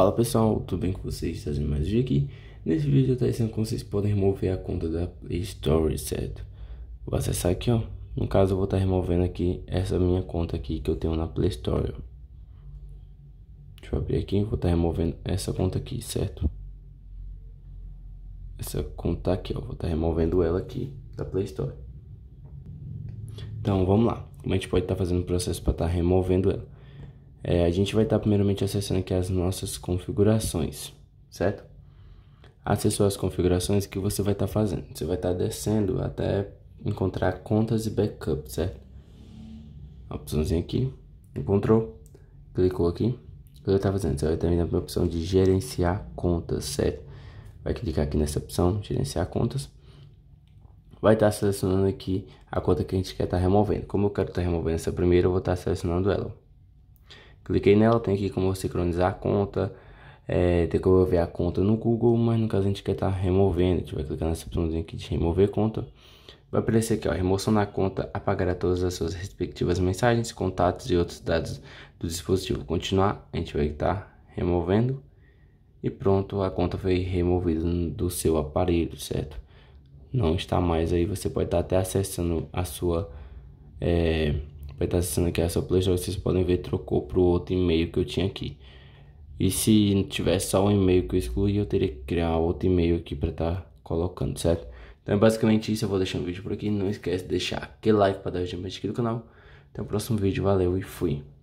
Fala pessoal, tudo bem com vocês? Trazendo mais vídeo aqui. Nesse vídeo eu estou ensinando como vocês podem remover a conta da Play Store, certo? Vou acessar aqui, ó. No caso eu vou estar tá removendo aqui essa minha conta aqui que eu tenho na Play Store. Deixa eu abrir aqui, vou estar tá removendo essa conta aqui, certo? Essa conta tá aqui, ó, vou estar tá removendo ela aqui da Play Store. Então, vamos lá. Como a gente pode estar tá fazendo o processo para estar tá removendo ela? É, a gente vai estar primeiramente acessando aqui as nossas configurações, certo? Acessou as configurações que você vai estar fazendo. Você vai estar descendo até encontrar contas e backup, certo? A opçãozinha aqui, encontrou, clicou aqui. O que eu estava fazendo? Você vai terminar a opção de gerenciar contas, certo? Vai clicar aqui nessa opção, gerenciar contas. Vai estar selecionando aqui a conta que a gente quer estar removendo. Como eu quero estar removendo essa primeira, eu vou estar selecionando ela. Cliquei nela, tem aqui como sincronizar a conta, é, tem como ver a conta no Google, mas no caso a gente quer estar tá removendo. A gente vai clicar nessa opçãozinha aqui de remover conta. Vai aparecer aqui, ó, remoção da conta, apagará todas as suas respectivas mensagens, contatos e outros dados do dispositivo. Continuar, a gente vai estar tá removendo. E pronto, a conta foi removida do seu aparelho, certo? Não está mais aí, você pode estar tá até acessando a sua... É, vai estar assistindo aqui essa playlist, então vocês podem ver, trocou para o outro e-mail que eu tinha aqui. E se tivesse só um e-mail que eu excluí, eu teria que criar outro e-mail aqui para estar tá colocando, certo? Então é basicamente isso, eu vou deixar o um vídeo por aqui, não esquece de deixar aquele like para dar o mais aqui do canal. Até o próximo vídeo, valeu e fui!